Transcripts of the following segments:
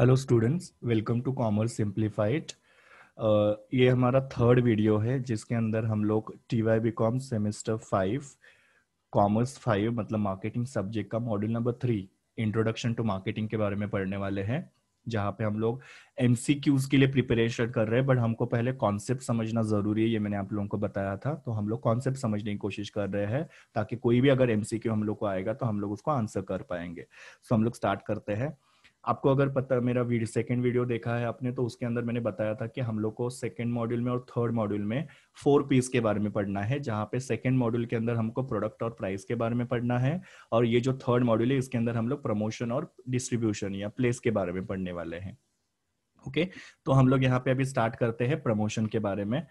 Hello students welcome to commerce simplified ये हमारा third video है जिसके अंदर हम लोग T Y B com semester five commerce five मतलब मार्केटिंग सब्जेक्ट का module number three introduction to marketing के बारे में पढ़ने वाले हैं जहाँ पे हम लोग एम के लिए प्रिपरेशन कर रहे हैं बट हमको पहले कॉन्सेप्ट समझना जरूरी है ये मैंने आप लोगों को बताया था तो हम लोग कॉन्सेप्ट समझने की कोशिश कर रहे हैं ताकि कोई भी अगर एम हम लोग को आएगा तो हम लोग उसको आंसर कर पाएंगे सो so, हम लोग स्टार्ट करते हैं आपको अगर पता मेरा वीडियो सेकेंड वीडियो देखा है आपने तो उसके अंदर मैंने बताया था कि हम लोग को सेकेंड मॉड्यूल में और थर्ड मॉड्यूल में फोर पीस के बारे में पढ़ना है जहाँ पे सेकेंड मॉड्यूल के अंदर हमको प्रोडक्ट और प्राइस के बारे में पढ़ना है और ये जो थर्ड मॉड्यूल है इसके अंदर हम लोग प्रमोशन और डिस्ट्रीब्यूशन या प्लेस के बारे में पढ़ने वाले हैं ओके okay? तो हम लोग यहाँ पे अभी स्टार्ट करते हैं प्रमोशन के बारे में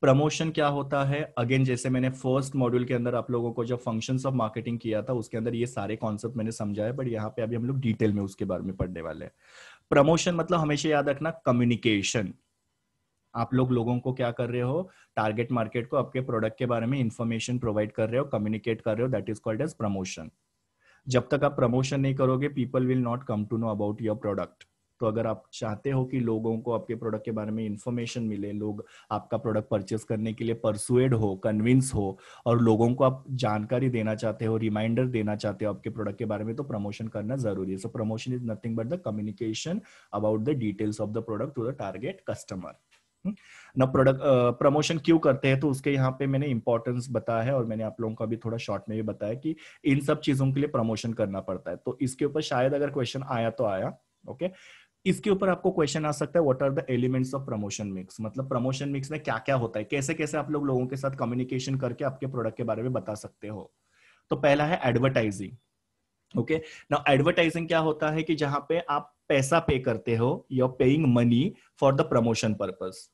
प्रमोशन क्या होता है अगेन जैसे मैंने फर्स्ट मॉड्यूल के अंदर आप लोगों को जब फंक्शंस ऑफ मार्केटिंग किया था उसके अंदर ये सारे कॉन्सेप्ट मैंने समझाया बट यहाँ पे अभी हम लोग डिटेल में उसके बारे में पढ़ने वाले हैं प्रमोशन मतलब हमेशा याद रखना कम्युनिकेशन आप लोग लोगों को क्या कर रहे हो टारगेट मार्केट को आपके प्रोडक्ट के बारे में इंफॉर्मेशन प्रोवाइड कर रहे हो कम्युनिकेट कर रहे हो that is called as promotion जब तक आप प्रमोशन नहीं करोगे people will not come to know about your product तो अगर आप चाहते हो कि लोगों को आपके प्रोडक्ट के बारे में इंफॉर्मेशन मिले लोग आपका प्रोडक्ट परचेस करने के लिए परसुएड हो कन्विंस हो और लोगों को आप जानकारी देना चाहते हो रिमाइंडर देना चाहते हो आपके प्रोडक्ट के बारे में तो प्रमोशन करना जरूरी है so promotion is nothing but the communication about the details of the product to the target customer ना प्रोडक्ट प्रमोशन क्यों करते हैं तो उसके यहाँ पे मैंने इंपॉर्टेंस बताया है और मैंने आप लोगों का भी थोड़ा शॉर्ट में भी बताया कि इन सब चीजों के लिए प्रमोशन करना पड़ता है तो इसके ऊपर शायद अगर क्वेश्चन आया तो आया ओके okay? इसके ऊपर आपको क्वेश्चन आ सकता है what are the elements of promotion mix मतलब प्रमोशन मिक्स में क्या क्या होता है कैसे कैसे आप लोग लोगों के साथ कम्युनिकेशन करके आपके प्रोडक्ट के बारे में बता सकते हो तो पहला है एडवर्टाइजिंग ओके ना एडवर्टाइजिंग क्या होता है कि जहां पे आप पैसा पे करते हो your paying money for the promotion purpose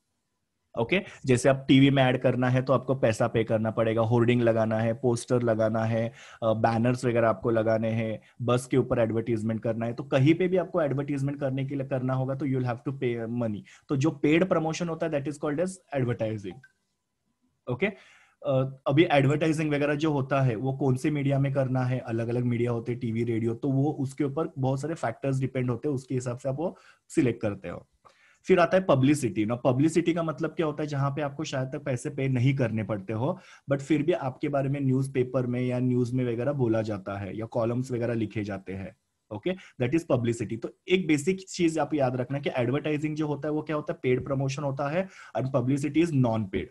okay okay? जैसे आप टीवी में ऐड करना है तो आपको पैसा पे करना पड़ेगा होर्डिंग लगाना है पोस्टर लगाना है बैनर्स वगैरह आपको लगाने हैं बस के ऊपर एडवर्टीजमेंट करना है तो कहीं पे भी आपको एडवर्टीजमेंट करने के लिए करना होगा तो you'll have to pay money तो जो पेड प्रमोशन होता है that is called as advertising okay अभी एडवर्टाइजिंग वगैरह जो होता है वो कौन से मीडिया में करना है अलग अलग मीडिया होते हैं टीवी रेडियो तो वो उसके ऊपर बहुत सारे फैक्टर्स डिपेंड होते हैं उसके हिसाब से आप वो सिलेक्ट करते हो फिर आता है पब्लिसिटी ना पब्लिसिटी का मतलब क्या होता है जहां पे आपको शायद तक पैसे पे नहीं करने पड़ते हो बट फिर भी आपके बारे में पेपर में या न्यूज में वगैरह बोला जाता है या कॉलम्स वगैरह लिखे जाते हैं ओके दैट इज पब्लिसिटी तो एक बेसिक चीज आप याद रखना कि एडवर्टाइजिंग जो होता है वो क्या होता है पेड प्रमोशन होता है and publicity is non paid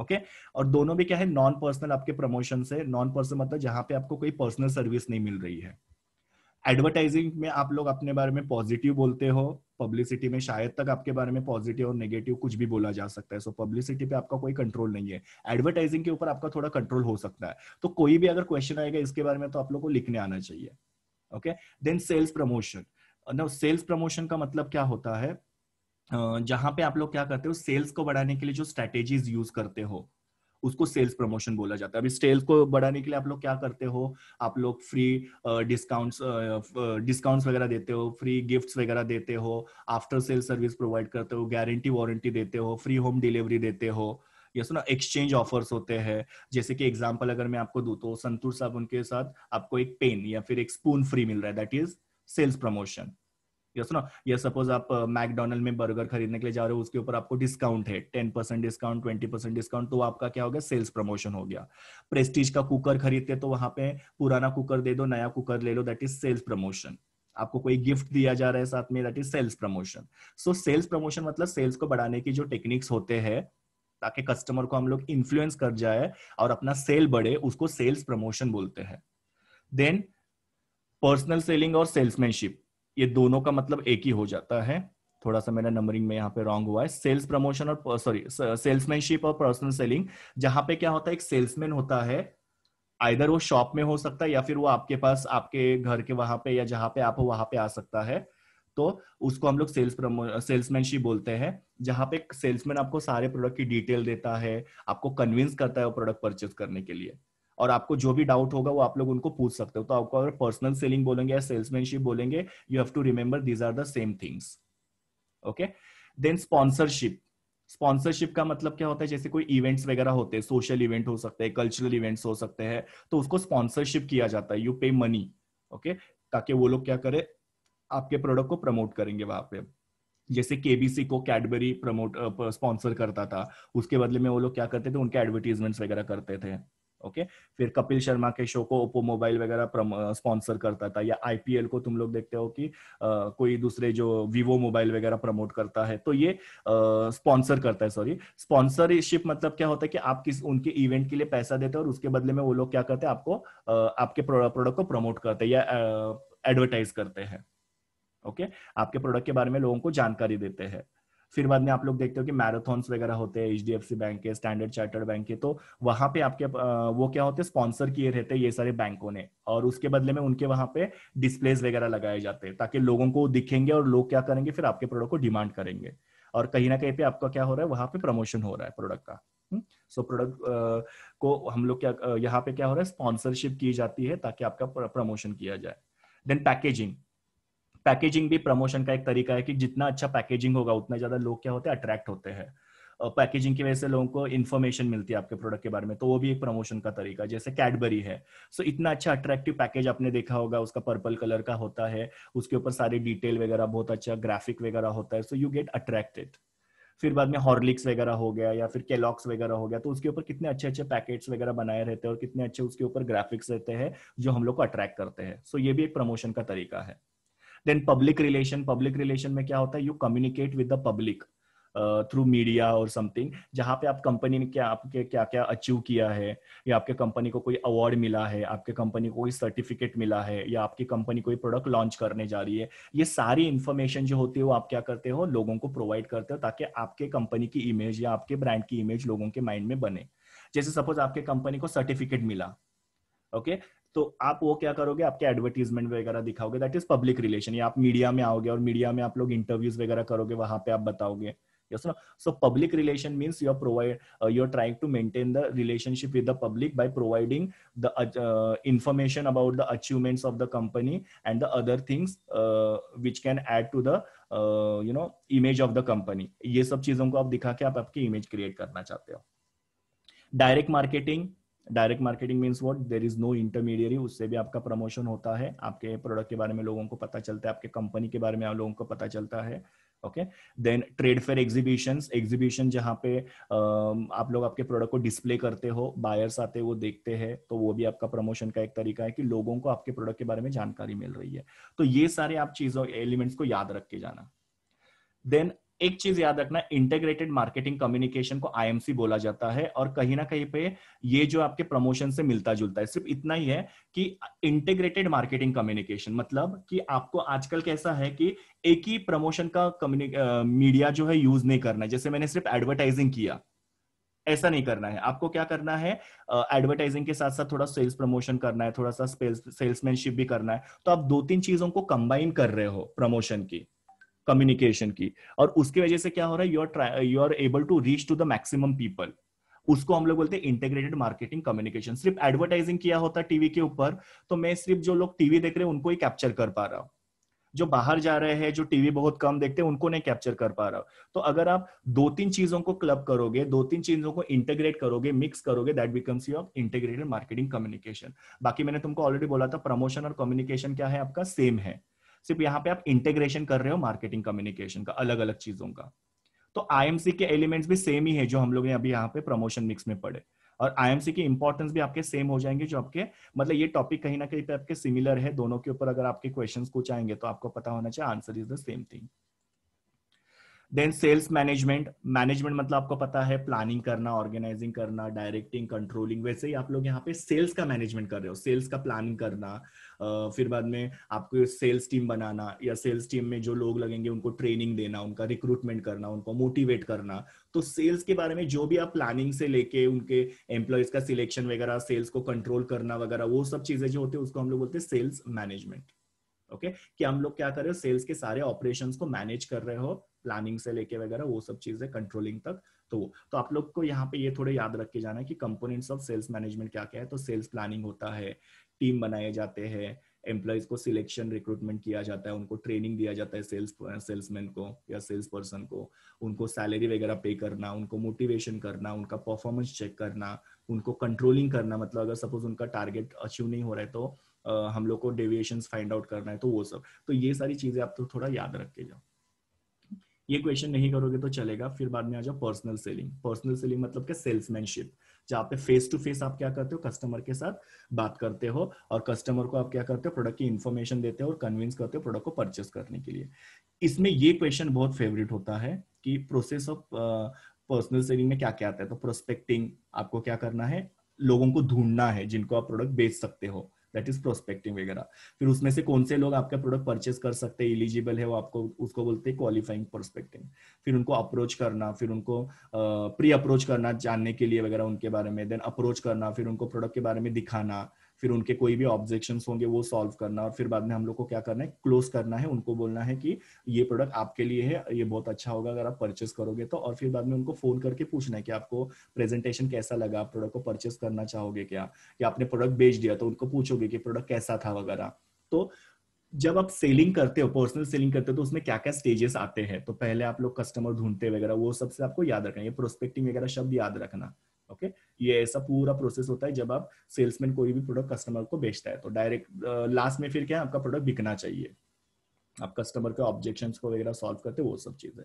okay okay? और दोनों भी क्या है नॉन पर्सनल आपके प्रमोशन से नॉन पर्सनल मतलब जहां पे आपको कोई पर्सनल सर्विस नहीं मिल रही है एडवर्टाइजिंग में आप लोग अपने बारे में पॉजिटिव बोलते हो पब्लिसिटी में शायद तक आपके बारे में पॉजिटिव और नेगेटिव कुछ भी बोला जा सकता है सो so, पब्लिसिटी पे आपका कोई कंट्रोल नहीं है एडवर्टाइजिंग के ऊपर आपका थोड़ा कंट्रोल हो सकता है तो कोई भी अगर क्वेश्चन आएगा इसके बारे में तो आप लोग को लिखने आना चाहिए ओके देन सेल्स प्रमोशन ना सेल्स प्रमोशन का मतलब क्या होता है जहां पे आप लोग क्या करते हो सेल्स को बढ़ाने के लिए जो स्ट्रेटेजीज यूज करते हो उसको सेल्स प्रमोशन बोला जाता है अभी सेल्स को बढ़ाने के लिए आप लोग क्या करते हो आप लोग फ्री डिस्काउंट्स डिस्काउंट्स वगैरह देते हो फ्री गिफ्ट्स वगैरह देते हो आफ्टर सेल सर्विस प्रोवाइड करते हो गारंटी वारंटी देते हो फ्री होम डिलीवरी देते हो या सुना एक्सचेंज ऑफर्स होते हैं जैसे कि एग्जाम्पल अगर मैं आपको दू तो संतूर साहब उनके साथ आपको एक पेन या फिर एक स्पून फ्री मिल रहा है that is sales promotion yes ना ये सपोज आप मैकडोनल्ड uh, में बर्गर खरीदने के लिए जा रहे हो उसके ऊपर आपको डिस्काउंट है ten percent discount twenty percent discount तो आपका क्या हो गया सेल्स प्रमोशन हो गया प्रेस्टीज का कुकर खरीदते तो वहां पे पुराना कुकर दे दो नया कुकर ले लो दैट इज सेल्स प्रमोशन आपको कोई गिफ्ट दिया जा रहा है साथ में that is sales promotion so sales promotion मतलब सेल्स को बढ़ाने की जो टेक्निक्स होते हैं ताकि कस्टमर को हम लोग इन्फ्लुएंस कर जाए और अपना सेल बढ़े उसको सेल्स प्रमोशन बोलते हैं देन पर्सनल सेलिंग और सेल्समैनशिप ये दोनों का मतलब एक ही हो जाता है थोड़ा सा मेरा नंबरिंग में यहाँ पे रॉन्ग हुआ है सेल्स प्रमोशन और सॉरी सेल्समैनशिप और पर्सनल सेलिंग जहां पे क्या होता है एक सेल्समैन होता है आइधर वो शॉप में हो सकता है या फिर वो आपके पास आपके घर के वहां पे या जहाँ पे आप हो वहां पे आ सकता है तो उसको हम लोग सेल्स सेल्समैनशिप बोलते हैं जहां पे सेल्समैन आपको सारे प्रोडक्ट की डिटेल देता है आपको कन्विंस करता है वो प्रोडक्ट परचेज करने के लिए और आपको जो भी डाउट होगा वो आप लोग उनको पूछ सकते हो तो आपको अगर पर्सनल सेलिंग बोलेंगे या सेल्समैनशिप बोलेंगे you have to remember these are the same things okay then sponsorship sponsorship का मतलब क्या होता है जैसे कोई इवेंट्स वगैरह होते हैं सोशल इवेंट हो सकते हैं कल्चरल इवेंट्स हो सकते हैं तो उसको स्पॉन्सरशिप किया जाता है यू पे मनी ओके ताकि वो लोग क्या करे आपके प्रोडक्ट को प्रमोट करेंगे वहां पे जैसे केबीसी को कैडबरी प्रमोट स्पॉन्सर करता था उसके बदले में वो लोग क्या करते थे उनके एडवर्टीजमेंट्स वगैरह करते थे ओके okay? फिर कपिल शर्मा के शो को ओप्पो मोबाइल वगैरह स्पॉन्सर करता था या आईपीएल को तुम लोग देखते हो कि आ, कोई दूसरे जो वीवो मोबाइल वगैरह प्रमोट करता है तो ये स्पॉन्सर करता है सॉरी स्पॉन्सरशिप मतलब क्या होता है कि आप किस उनके इवेंट के लिए पैसा देते हो और उसके बदले में वो लोग क्या करते हैं आपको आ, आपके प्रोडक्ट को प्रमोट करते हैं या एडवर्टाइज करते हैं ओके okay? आपके प्रोडक्ट के बारे में लोगों को जानकारी देते हैं फिर बाद में आप लोग देखते हो कि मैराथन वगैरह होते हैं H D F C bank के स्टैंडर्ड चार्टर्ड बैंक के तो वहां पे आपके वो क्या होते हैं स्पॉन्सर किए रहते हैं ये सारे बैंकों ने और उसके बदले में उनके वहां पे डिस्प्लेस वगैरह लगाए जाते हैं ताकि लोगों को दिखेंगे और लोग क्या करेंगे फिर आपके प्रोडक्ट को डिमांड करेंगे और कहीं ना कहीं पे आपका क्या हो रहा है वहां पे प्रमोशन हो रहा है प्रोडक्ट का सो हम्म, so, प्रोडक्ट को हम लोग क्या यहाँ पे क्या हो रहा है स्पॉन्सरशिप की जाती है ताकि आपका प्रमोशन किया जाए देन पैकेजिंग पैकेजिंग भी प्रमोशन का एक तरीका है कि जितना अच्छा पैकेजिंग होगा उतना ज्यादा लोग क्या होते हैं अट्रैक्ट होते हैं पैकेजिंग की वजह से लोगों को इन्फॉर्मेशन मिलती है आपके प्रोडक्ट के बारे में तो वो भी एक प्रमोशन का तरीका जैसे कैडबरी है सो so, इतना अच्छा अट्रैक्टिव पैकेज आपने देखा होगा उसका पर्पल कलर का होता है उसके ऊपर सारे डिटेल वगैरह बहुत अच्छा ग्राफिक वगैरह होता है सो यू गेट अट्रैक्टेड फिर बाद में हॉर्लिक्स वगैरह हो गया या फिर केलॉक्स वगैरह हो गया तो उसके ऊपर कितने अच्छे अच्छे पैकेट्स वगैरह बनाए रहते हैं और कितने अच्छे उसके ऊपर ग्राफिक्स रहते हैं जो हम लोग को अट्रैक्ट करते हैं सो so, ये भी एक प्रमोशन का तरीका है then public relation public relation में क्या होता है you communicate with the public through media और समथिंग जहां पे आप कंपनी ने क्या आपके क्या क्या अचीव किया है या आपके कंपनी को कोई अवार्ड मिला है आपके कंपनी को कोई सर्टिफिकेट मिला है या आपकी कंपनी कोई प्रोडक्ट लॉन्च करने जा रही है ये सारी इन्फॉर्मेशन जो होती है वो आप क्या करते हो लोगों को प्रोवाइड करते हो ताकि आपके कंपनी की इमेज या आपके ब्रांड की इमेज लोगों के माइंड में बने जैसे सपोज आपके कंपनी को सर्टिफिकेट मिला ओके okay? तो आप वो क्या करोगे आपके एडवर्टीजमेंट वगैरह दिखाओगे दैट इज पब्लिक रिलेशन या आप मीडिया में आओगे और मीडिया में आप लोग इंटरव्यूज वगैरह करोगे वहां पे आप बताओगे so public relation means you are provide you are trying to maintain the relationship with the public by providing the information about the achievements of the company and the other things which can add to the you know image of the company ये सब चीजों को आप दिखा के आप आपकी image create करना चाहते हो direct marketing direct marketing means what there is no intermediary उससे भी आपका प्रमोशन होता है आपके प्रोडक्ट के बारे में लोगों को पता चलता है आपके कंपनी के बारे में आप लोगों को पता चलता है okay then trade fair exhibition exhibition जहाँ पे आप लोग आपके प्रोडक्ट को डिस्प्ले करते हो बायर्स आते हैं वो देखते हैं तो वो भी आपका प्रमोशन का एक तरीका है कि लोगों को आपके प्रोडक्ट के बारे में जानकारी मिल रही है तो ये सारे आप चीजों एलिमेंट्स को याद रख के जाना देन एक चीज याद रखना इंटीग्रेटेड मार्केटिंग कम्युनिकेशन को आईएमसी बोला जाता है और कहीं ना कहीं पे ये जो आपके प्रमोशन से मिलता जुलता है सिर्फ इतना ही है कि इंटीग्रेटेड मार्केटिंग कम्युनिकेशन मतलब कि आपको आजकल कैसा है कि एक ही प्रमोशन का मीडिया जो है यूज नहीं करना है जैसे मैंने सिर्फ एडवर्टाइजिंग किया ऐसा नहीं करना है आपको क्या करना है एडवर्टाइजिंग uh, के साथ साथ थोड़ा सेल्स प्रमोशन करना है थोड़ा सा सेल्समैनशिप भी करना है तो आप दो तीन चीजों को कंबाइन कर रहे हो प्रमोशन की कम्युनिकेशन की और उसकी वजह से क्या हो रहा है you are you are able to reach to the maximum people उसको हम लोग बोलते हैं इंटीग्रेटेड मार्केटिंग कम्युनिकेशन सिर्फ एडवर्टाइजिंग किया होता टीवी के ऊपर तो मैं सिर्फ जो लोग टीवी देख रहे हैं उनको ही कैप्चर कर पा रहा हूँ जो बाहर जा रहे हैं जो टीवी बहुत कम देखते हैं उनको नहीं कैप्चर कर पा रहा तो अगर आप दो तीन चीजों को क्लब करोगे दो तीन चीजों को इंटीग्रेट करोगे मिक्स करोगे that becomes your integrated marketing communication बाकी मैंने तुमको ऑलरेडी बोला था प्रमोशन और कम्युनिकेशन क्या है आपका सेम है सिर्फ यहाँ पे आप इंटेग्रेशन कर रहे हो मार्केटिंग कम्युनिकेशन का अलग अलग चीजों का तो आईएमसी के एलिमेंट्स भी सेम ही है जो हम लोग ने अभी यहाँ पे प्रमोशन मिक्स में पढ़े और आईएमसी की इंपॉर्टेंस भी आपके सेम हो जाएंगे जो आपके मतलब ये टॉपिक कहीं ना कहीं पे आपके सिमिलर है दोनों के ऊपर अगर आपके क्वेश्चंस कुछ आएंगे तो आपको पता होना चाहिए answer is the same thing then sales management management मतलब आपको पता है प्लानिंग करना ऑर्गेनाइजिंग करना डायरेक्टिंग कंट्रोलिंग वैसे ही आप लोग यहाँ पे सेल्स का मैनेजमेंट कर रहे हो सेल्स का प्लानिंग करना फिर बाद में आपको सेल्स टीम बनाना या सेल्स टीम में जो लोग लगेंगे उनको ट्रेनिंग देना उनका रिक्रूटमेंट करना उनको मोटिवेट करना तो सेल्स के बारे में जो भी आप प्लानिंग से लेके उनके एम्प्लॉयज का सिलेक्शन वगैरह सेल्स को कंट्रोल करना वगैरह वो सब चीजें जो होती है उसको हम लोग बोलते हैं सेल्स मैनेजमेंट ओके कि हम लोग क्या कर रहे हो सेल्स के सारे ऑपरेशंस को मैनेज कर रहे हो प्लानिंग से लेके वगैरह वो सब चीजें कंट्रोलिंग तक तो तो आप लोग को यहाँ पे ये थोड़े याद रख के जाना है कि कंपोनेंट्स ऑफ सेल्स मैनेजमेंट क्या क्या है तो सेल्स प्लानिंग होता है टीम बनाए जाते हैं एम्प्लॉयज को सिलेक्शन रिक्रूटमेंट किया जाता है उनको ट्रेनिंग दिया जाता है सेल्स सेल्समैन को या सेल्स पर्सन को उनको सैलरी वगैरह पे करना उनको मोटिवेशन करना उनका परफॉर्मेंस चेक करना उनको कंट्रोलिंग करना मतलब अगर सपोज उनका टारगेट अचीव नहीं हो रहा है तो आ, हम लोग को डेविएशन फाइंड आउट करना है तो वो सब तो ये सारी चीजें आप तो थोड़ा याद रख के जाओ ये क्वेश्चन नहीं करोगे तो चलेगा फिर बाद में आ जाओ पर्सनल सेलिंग पर्सनल सेलिंग मतलब क्या सेल्समैनशिप जहाँ पे फेस टू फेस आप क्या करते हो कस्टमर के साथ बात करते हो और कस्टमर को आप क्या करते हो प्रोडक्ट की इन्फॉर्मेशन देते हो और कन्विंस करते हो प्रोडक्ट को परचेस करने के लिए इसमें ये क्वेश्चन बहुत फेवरेट होता है कि प्रोसेस ऑफ पर्सनल सेलिंग में क्या क्या आता है तो प्रोस्पेक्टिंग आपको क्या करना है लोगों को ढूंढना है जिनको आप प्रोडक्ट बेच सकते हो दैट इज प्रोस्पेक्टिंग वगैरह फिर उसमें से कौन से लोग आपका प्रोडक्ट परचेस कर सकते हैं इलिजिबल है वो आपको उसको बोलते हैं क्वालिफाइंग प्रोस्पेक्टिंग फिर उनको अप्रोच करना फिर उनको प्री अप्रोच करना जानने के लिए वगैरह उनके बारे में देन अप्रोच करना फिर उनको प्रोडक्ट के बारे में दिखाना फिर उनके कोई भी ऑब्जेक्शन होंगे वो सॉल्व करना और फिर बाद में हम लोग को क्या करना है क्लोज करना है उनको बोलना है कि ये प्रोडक्ट आपके लिए है ये बहुत अच्छा होगा अगर आप परचेस करोगे तो और फिर बाद में उनको फोन करके पूछना है कि आपको प्रेजेंटेशन कैसा लगा आप प्रोडक्ट को परचेस करना चाहोगे क्या या आपने प्रोडक्ट बेच दिया तो उनको पूछोगे कि प्रोडक्ट कैसा था वगैरह तो जब आप सेलिंग करते हो पर्सनल सेलिंग करते हो तो उसमें क्या क्या स्टेजेस आते हैं तो पहले आप लोग कस्टमर ढूंढते वगैरह वो सबसे आपको याद रखना ये प्रोस्पेक्टिंग वगैरह शब्द याद रखना ओके okay? ये ऐसा पूरा प्रोसेस होता है जब आप सेल्समैन कोई भी प्रोडक्ट कस्टमर को बेचता है तो डायरेक्ट लास्ट में फिर क्या है आपका प्रोडक्ट बिकना चाहिए आप कस्टमर के ऑब्जेक्शन को वगैरह सॉल्व करते वो सब चीजें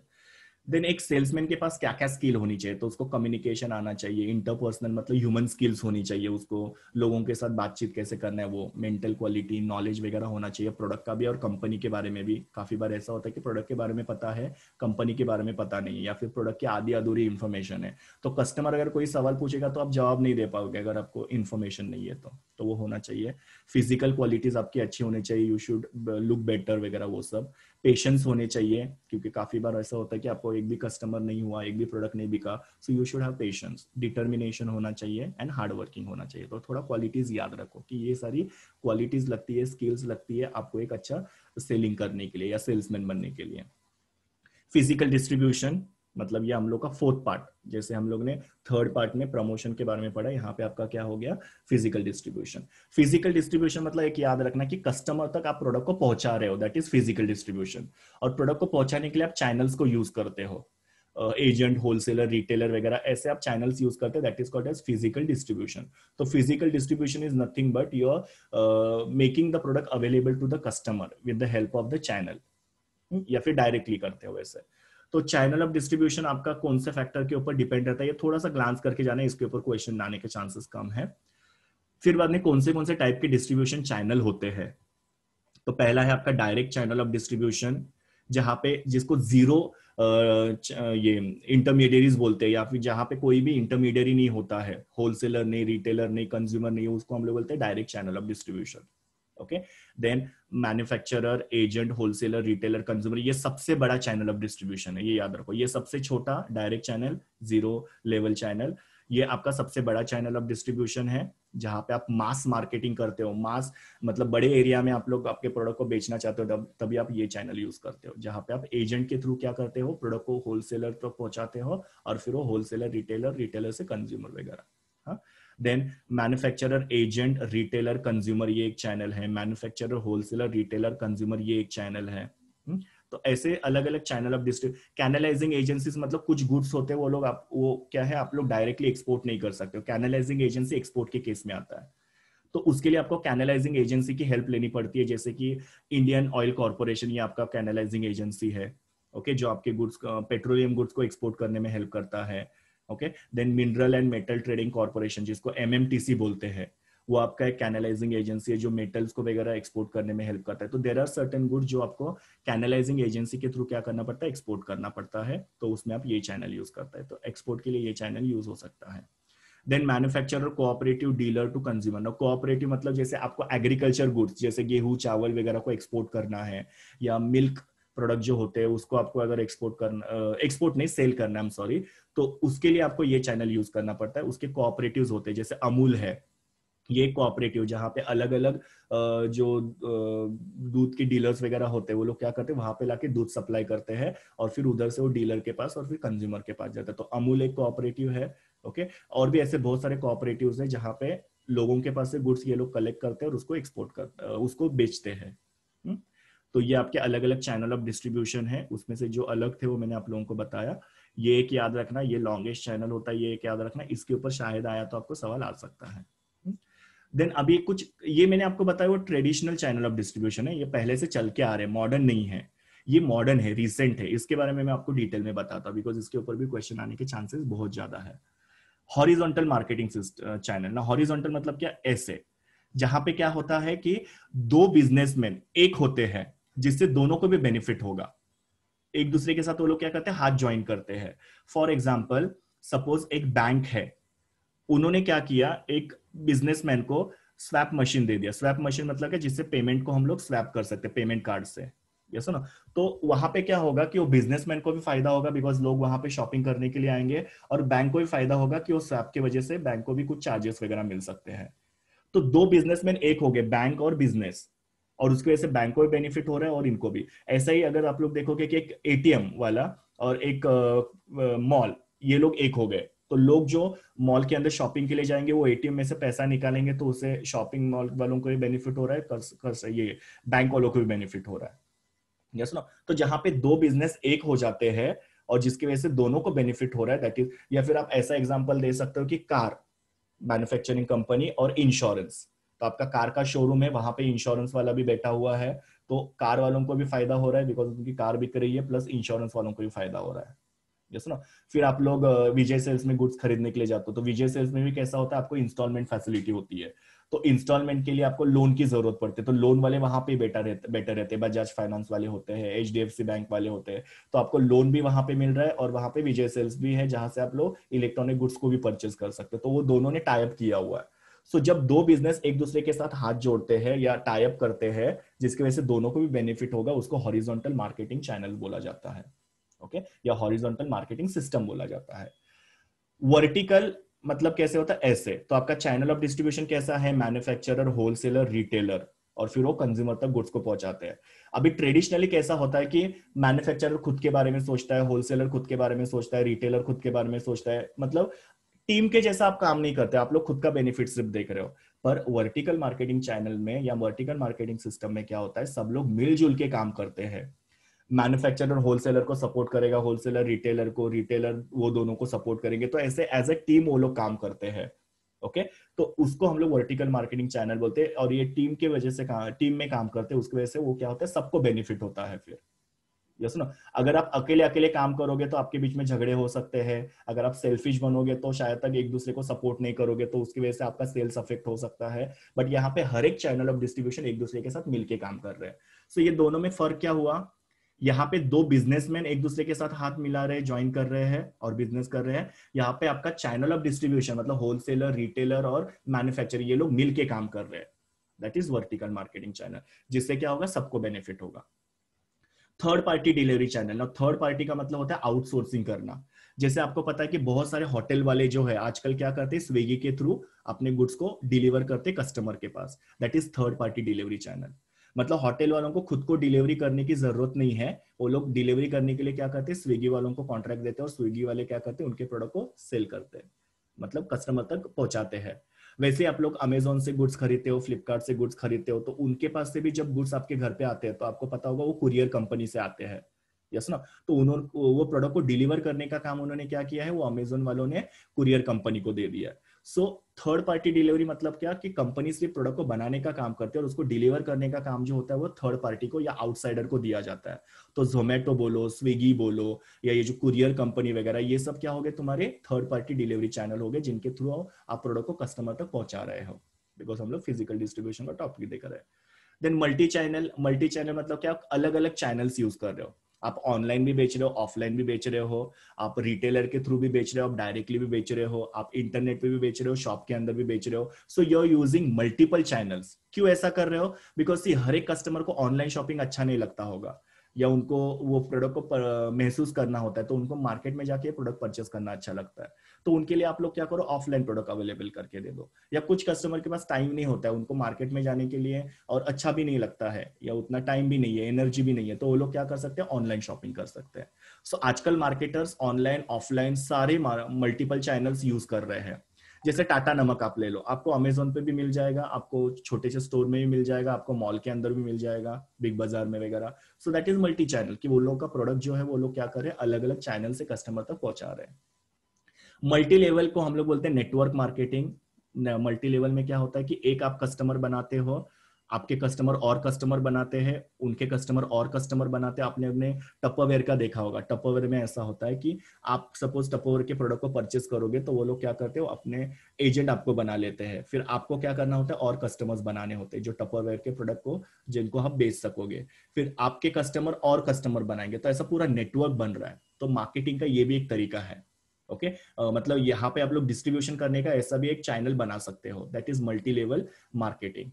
देन एक सेल्समैन के पास क्या क्या स्किल होनी चाहिए तो उसको कम्युनिकेशन आना चाहिए इंटरपर्सनल मतलब ह्यूमन स्किल्स होनी चाहिए उसको लोगों के साथ बातचीत कैसे करना है वो मेंटल क्वालिटी नॉलेज वगैरह होना चाहिए प्रोडक्ट का भी और कंपनी के बारे में भी काफी बार ऐसा होता है कि प्रोडक्ट के बारे में पता है कंपनी के बारे में पता नहीं है या फिर प्रोडक्ट की आधी अधूरी इन्फॉर्मेशन है तो कस्टमर अगर कोई सवाल पूछेगा तो आप जवाब नहीं दे पाओगे अगर आपको इन्फॉर्मेशन नहीं है तो तो वो होना चाहिए फिजिकल क्वालिटीज आपकी अच्छी होनी चाहिए यू शुड लुक बेटर वगैरह वो सब पेशेंस होने चाहिए क्योंकि काफी बार ऐसा होता है कि आपको एक भी कस्टमर नहीं हुआ एक भी प्रोडक्ट नहीं बिका so you should have patience determination होना चाहिए एंड हार्ड वर्किंग होना चाहिए तो थोड़ा क्वालिटीज याद रखो कि ये सारी क्वालिटीज लगती है स्किल्स लगती है आपको एक अच्छा सेलिंग करने के लिए या सेल्समैन बनने के लिए फिजिकल डिस्ट्रीब्यूशन मतलब ये हम लोग का फोर्थ पार्ट जैसे हम लोग ने थर्ड पार्ट में प्रमोशन के बारे में पढ़ा यहाँ पे आपका क्या हो गया फिजिकल डिस्ट्रीब्यूशन फिजिकल डिस्ट्रीब्यूशन मतलब एक याद रखना कि कस्टमर तक आप प्रोडक्ट को पहुंचा रहे हो दैट इज फिजिकल डिस्ट्रीब्यूशन और प्रोडक्ट को पहुंचाने के लिए आप चैनल्स को यूज करते हो एजेंट होलसेलर रिटेलर वगैरह ऐसे आप चैनल्स यूज करते हैं that is called as physical distribution तो physical distribution is nothing but you are making the product available to the customer with the help of the channel या फिर directly करते हो वैसे तो चैनल ऑफ डिस्ट्रीब्यूशन आपका कौन से फैक्टर के ऊपर डिपेंड रहता है ये थोड़ा सा ग्लांस करके जाने इसके ऊपर क्वेश्चन आने के चांसेस कम है फिर बाद में कौन से कौन से टाइप के डिस्ट्रीब्यूशन चैनल होते हैं तो पहला है आपका डायरेक्ट चैनल ऑफ डिस्ट्रीब्यूशन जहां पे जिसको जीरो ये इंटरमीडियरीज बोलते हैं या फिर जहां पे कोई भी इंटरमीडियरी नहीं होता है होलसेलर नहीं रिटेलर नहीं कंज्यूमर नहीं उसको हम लोग बोलते हैं direct channel of distribution okay then manufacturer agent wholesaler retailer consumer ये सबसे बड़ा चैनल ऑफ डिस्ट्रीब्यूशन है ये याद रखो ये सबसे छोटा direct channel zero level channel ये आपका सबसे बड़ा चैनल ऑफ डिस्ट्रीब्यूशन है जहां पे आप मास मार्केटिंग करते हो मास मतलब बड़े एरिया में आप लोग आपके प्रोडक्ट को बेचना चाहते हो तब तभी आप ये चैनल यूज करते हो जहां पे आप एजेंट के थ्रू क्या करते हो प्रोडक्ट को होलसेलर तक तो पहुंचाते हो और फिर वो होलसेलर रिटेलर रिटेलर से कंज्यूमर वगैरह then manufacturer agent retailer consumer ये एक चैनल है मैन्युफैक्चरर होलसेलर रिटेलर कंज्यूमर ये एक चैनल है हम्म? तो ऐसे अलग अलग channel of distribute canalizing agency मतलब कुछ गुड्स होते हैं वो लोग आप वो क्या है आप लोग डायरेक्टली एक्सपोर्ट नहीं कर सकते कैनलाइजिंग एजेंसी एक्सपोर्ट के केस में आता है तो उसके लिए आपको कैनलाइजिंग एजेंसी की हेल्प लेनी पड़ती है जैसे कि इंडियन ऑयल कॉर्पोरेशन ये आपका कैनलाइजिंग एजेंसी है ओके okay, जो आपके गुड्स पेट्रोलियम गुड्स को एक्सपोर्ट करने में हेल्प करता है okay then mineral and metal trading corporation जिसको एमएमटीसी बोलते हैं वो आपका एक कैनलाइजिंग एजेंसी है जो मेटल्स को वगैरह एक्सपोर्ट करने में हेल्प करता है तो देर आर सर्टन गुड जो आपको कैनलाइजिंग एजेंसी के थ्रू क्या करना पड़ता है एक्सपोर्ट करना पड़ता है तो उसमें आप ये चैनल यूज करता है तो एक्सपोर्ट के लिए ये चैनल यूज हो सकता है then manufacturer cooperative dealer to consumer ना कोऑपरेटिव मतलब जैसे आपको एग्रीकल्चर गुड्स जैसे गेहूं चावल वगैरह को एक्सपोर्ट करना है या मिल्क प्रोडक्ट जो होते हैं उसको आपको अगर एक्सपोर्ट करना एक्सपोर्ट नहीं सेल करना है सॉरी तो उसके लिए आपको ये चैनल यूज करना पड़ता है उसके कोऑपरेटिव होते हैं जैसे अमूल है ये कोऑपरेटिव जहाँ पे अलग अलग जो दूध के डीलर्स वगैरह होते हैं वो लोग क्या करते हैं वहां पे लाके दूध सप्लाई करते हैं और फिर उधर से वो डीलर के पास और फिर कंज्यूमर के पास जाता है तो अमूल एक कोऑपरेटिव है ओके और भी ऐसे बहुत सारे कोऑपरेटिव है जहाँ पे लोगों के पास से गुड्स ये लोग कलेक्ट करते हैं और उसको एक्सपोर्ट कर उसको बेचते हैं हम्म? तो ये आपके अलग अलग चैनल ऑफ डिस्ट्रीब्यूशन है उसमें से जो अलग थे वो मैंने आप लोगों को बताया ये एक याद रखना ये लॉन्गेस्ट चैनल होता है ये एक याद रखना इसके ऊपर शायद आया तो आपको सवाल आ सकता है देन हम्म। अभी कुछ ये मैंने आपको बताया वो ट्रेडिशनल चैनल ऑफ डिस्ट्रीब्यूशन है ये पहले से चल के आ रहे हैं मॉडर्न नहीं है ये मॉडर्न है रिसेंट है इसके बारे में मैं आपको डिटेल में बताता हूँ बिकॉज इसके ऊपर भी क्वेश्चन आने के चांसेस बहुत ज्यादा है हॉरिजोंटल मार्केटिंग चैनल ना हॉरिजोंटल मतलब क्या ऐसे जहां पे क्या होता है कि दो बिजनेसमैन एक होते हैं जिससे दोनों को भी बेनिफिट होगा एक दूसरे के साथ वो लोग क्या करते हैं हाथ ज्वाइन करते हैं फॉर एग्जाम्पल सपोज एक बैंक है उन्होंने क्या किया एक बिजनेसमैन को स्वैप मशीन दे दिया स्वैप मशीन मतलब है जिससे पेमेंट को हम लोग स्वैप कर सकते हैं पेमेंट कार्ड से यस ना तो वहां पे क्या होगा कि वो बिजनेसमैन को भी फायदा होगा बिकॉज लोग वहां पे शॉपिंग करने के लिए आएंगे और बैंक को भी फायदा होगा कि वो स्वैप की वजह से बैंक को भी कुछ चार्जेस वगैरह मिल सकते हैं तो दो बिजनेसमैन एक हो गए बैंक और बिजनेस और उसकी वजह से बैंक को भी बेनिफिट हो रहा है और इनको भी ऐसा ही अगर आप लोग देखोगे कि एक एटीएम वाला और एक मॉल ये लोग एक हो गए तो लोग जो मॉल के अंदर शॉपिंग के लिए जाएंगे वो एटीएम में से पैसा निकालेंगे तो उसे शॉपिंग मॉल वालों को भी बेनिफिट हो रहा है कर, कर ये बैंक वालों को भी बेनिफिट हो रहा है यस ना तो जहां पे दो बिजनेस एक हो जाते हैं और जिसकी वजह से दोनों को बेनिफिट हो रहा है दैट इज या फिर आप ऐसा एग्जाम्पल दे सकते हो कि कार मैन्युफैक्चरिंग कंपनी और इंश्योरेंस तो आपका कार का शोरूम है वहां पे इंश्योरेंस वाला भी बैठा हुआ है तो कार वालों को भी फायदा हो रहा है बिकॉज उनकी कार बिक रही है प्लस इंश्योरेंस वालों को भी फायदा हो रहा है जैसे ना फिर आप लोग विजय सेल्स में गुड्स खरीदने के लिए जाते हो तो विजय सेल्स में भी कैसा होता है आपको इंस्टॉलमेंट फैसिलिटी होती है तो इंस्टॉलमेंट के लिए आपको लोन की जरूरत पड़ती है तो लोन वाले वहां पे बेटर रहते बेटर रहते हैं बजाज फाइनेंस वाले होते हैं H D F C bank वाले होते हैं तो आपको लोन भी वहां पे मिल रहा है और वहां पे विजय सेल्स भी है जहां से आप लोग इलेक्ट्रॉनिक गुड्स को भी परचेज कर सकते हैं तो वो दोनों ने टाइप किया हुआ है सो जब दो बिजनेस एक दूसरे के साथ हाथ जोड़ते हैं या टाइप करते हैं जिसकी वजह से दोनों को भी बेनिफिट होगा उसको हॉरिजोंटल मार्केटिंग चैनल बोला जाता है ओके या हॉरिजोंटल मार्केटिंग सिस्टम बोला जाता है वर्टिकल मतलब कैसे होता है ऐसे तो आपका चैनल ऑफ डिस्ट्रीब्यूशन कैसा है मैन्युफैक्चरर होलसेलर रिटेलर और फिर वो कंज्यूमर तक गुड्स को पहुंचाते हैं अभी ट्रेडिशनली कैसा होता है कि मैन्युफैक्चरर खुद के बारे में सोचता है होलसेलर खुद के बारे में सोचता है रिटेलर खुद के बारे में सोचता है मतलब टीम के जैसा आप काम नहीं करते आप लोग खुद का बेनिफिट सिर्फ देख रहे हो पर वर्टिकल मार्केटिंग चैनल में या वर्टिकल मार्केटिंग सिस्टम में क्या होता है सब लोग मिलजुल के काम करते हैं मैन्युफैक्चरर होलसेलर को सपोर्ट करेगा होलसेलर रिटेलर को रिटेलर वो दोनों को सपोर्ट करेंगे तो ऐसे एज ए टीम वो लोग काम करते हैं ओके okay? तो उसको हम लोग वर्टिकल मार्केटिंग चैनल बोलते हैं और ये टीम के वजह से टीम में काम करते हैं उसकी वजह से वो क्या होता है सबको बेनिफिट होता है फिर यस नो अगर आप अकेले अकेले काम करोगे तो आपके बीच में झगड़े हो सकते हैं अगर आप सेल्फिश बनोगे तो शायद तक एक दूसरे को सपोर्ट नहीं करोगे तो उसकी वजह से आपका सेल्स अफेक्ट हो सकता है बट यहाँ पे हर एक चैनल ऑफ डिस्ट्रीब्यूशन एक दूसरे के साथ मिलकर काम कर रहे हैं सो ये दोनों में फर्क क्या हुआ यहाँ पे दो बिजनेसमैन एक दूसरे के साथ हाथ मिला रहे ज्वाइन कर रहे हैं और बिजनेस कर रहे हैं यहाँ पे आपका चैनल ऑफ डिस्ट्रीब्यूशन मतलब होलसेलर रिटेलर और मैन्युफैक्चर ये लोग मिलके काम कर रहे हैं that is vertical marketing channel जिससे क्या होगा सबको बेनिफिट होगा थर्ड पार्टी डिलीवरी चैनल और थर्ड पार्टी का मतलब होता है आउटसोर्सिंग करना जैसे आपको पता है कि बहुत सारे होटल वाले जो है आजकल क्या करते हैं स्विगी के थ्रू अपने गुड्स को डिलीवर करते कस्टमर के पास that is third party delivery channel मतलब होटल वालों को खुद को डिलीवरी करने की जरूरत नहीं है वो लोग डिलीवरी करने के लिए क्या करते हैं स्विगी वालों को कॉन्ट्रैक्ट देते हैं और स्विगी वाले क्या करते हैं उनके प्रोडक्ट को सेल करते हैं मतलब कस्टमर तक पहुंचाते हैं वैसे आप लोग अमेजोन से गुड्स खरीदते हो फ्लिपकार्ट से गुड्स खरीदते हो तो उनके पास से भी जब गुड्स आपके घर पे आते हैं तो आपको पता होगा वो कुरियर कंपनी से आते हैं यस ना तो उन्होंने वो प्रोडक्ट को डिलीवर करने का काम उन्होंने क्या किया है वो अमेजोन वालों ने कुरियर कंपनी को दे दिया है सो थर्ड पार्टी डिलीवरी मतलब क्या कि कंपनी सिर्फ प्रोडक्ट को बनाने का काम करती है और उसको डिलीवर करने का काम जो होता है वो थर्ड पार्टी को या आउटसाइडर को दिया जाता है तो जोमेटो बोलो स्विगी बोलो या ये जो कुरियर कंपनी वगैरह ये सब क्या हो गए तुम्हारे थर्ड पार्टी डिलीवरी चैनल हो गए जिनके थ्रू आप प्रोडक्ट को कस्टमर तक पहुंचा रहे हो बिकॉज हम लोग फिजिकल डिस्ट्रीब्यूशन का टॉपिक देख रहे हैं then multi channel multi channel मतलब क्या अलग अलग चैनल्स यूज कर रहे हो आप ऑनलाइन भी बेच रहे हो ऑफलाइन भी बेच रहे हो आप रिटेलर के थ्रू भी बेच रहे हो आप डायरेक्टली भी बेच रहे हो आप इंटरनेट पे भी बेच रहे हो शॉप के अंदर भी बेच रहे हो so you are using multiple channels क्यों ऐसा कर रहे हो बिकॉज हर एक कस्टमर को ऑनलाइन शॉपिंग अच्छा नहीं लगता होगा या उनको वो प्रोडक्ट को महसूस करना होता है तो उनको मार्केट में जाके प्रोडक्ट परचेस करना अच्छा लगता है तो उनके लिए आप लोग क्या करो ऑफलाइन प्रोडक्ट अवेलेबल करके दे दो या कुछ कस्टमर के पास टाइम नहीं होता है उनको मार्केट में जाने के लिए और अच्छा भी नहीं लगता है या उतना टाइम भी नहीं है एनर्जी भी नहीं है तो वो लोग क्या कर सकते हैं ऑनलाइन शॉपिंग कर सकते हैं सो so, आजकल मार्केटर्स ऑनलाइन ऑफलाइन सारे मल्टीपल चैनल्स यूज कर रहे हैं जैसे टाटा नमक आप ले लो आपको अमेजोन पे भी मिल जाएगा आपको छोटे से स्टोर में भी मिल जाएगा आपको मॉल के अंदर भी मिल जाएगा बिग बाजार में वगैरह so that is multi channel की वो लोग का प्रोडक्ट जो है वो लोग क्या कर रहे हैं अलग अलग चैनल से कस्टमर तक पहुंचा रहे हैं मल्टी लेवल को हम लोग बोलते हैं नेटवर्क मार्केटिंग मल्टी लेवल में क्या होता है कि एक आप कस्टमर बनाते हो आपके कस्टमर और कस्टमर बनाते हैं उनके कस्टमर और कस्टमर बनाते हैं आपने अपने टप्पावेयर का देखा होगा टप्पावेयर में ऐसा होता है कि आप सपोज टप्पावेयर के प्रोडक्ट को परचेस करोगे तो वो लोग क्या करते हो अपने एजेंट आपको बना लेते हैं फिर आपको क्या करना होता है और कस्टमर्स बनाने होते हैं जो टप्पावेयर के प्रोडक्ट को जिनको आप बेच सकोगे फिर आपके कस्टमर और कस्टमर बनाएंगे तो ऐसा पूरा नेटवर्क बन रहा है तो मार्केटिंग का ये भी एक तरीका है ओके okay? uh, मतलब यहाँ पे आप लोग डिस्ट्रीब्यूशन करने का ऐसा भी एक चैनल बना सकते हो that is multi level marketing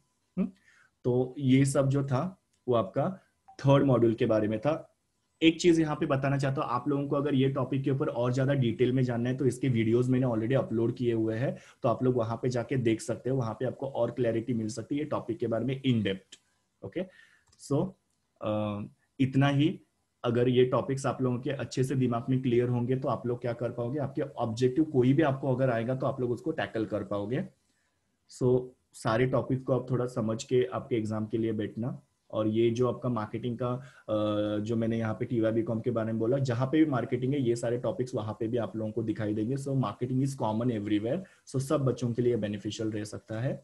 तो ये सब जो था वो आपका थर्ड मॉड्यूल के बारे में था एक चीज यहाँ पे बताना चाहता हूँ आप लोगों को अगर ये टॉपिक के ऊपर और ज्यादा डिटेल में जानना है तो इसके वीडियोस मैंने ऑलरेडी अपलोड किए हुए हैं तो आप लोग वहां पे जाके देख सकते हो वहां पे आपको और क्लैरिटी मिल सकती है टॉपिक के बारे में इन डेप्थ ओके सो इतना ही अगर ये टॉपिक्स आप लोगों के अच्छे से दिमाग में क्लियर होंगे तो आप लोग क्या कर पाओगे आपके ऑब्जेक्टिव कोई भी आपको अगर आएगा तो आप लोग उसको टैकल कर पाओगे सो so, सारे टॉपिक को आप थोड़ा समझ के आपके एग्जाम के लिए बैठना और ये जो आपका मार्केटिंग का जो मैंने यहाँ पे टीवा बी कॉम के बारे में बोला जहां पे भी मार्केटिंग है ये सारे टॉपिक्स वहां पे भी आप लोगों को दिखाई देंगे so marketing is common everywhere so सब बच्चों के लिए बेनिफिशियल रह सकता है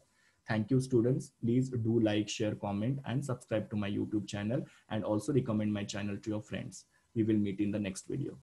thank you students please do like share comment and subscribe to my YouTube channel and also recommend my channel to your friends we will meet in the next video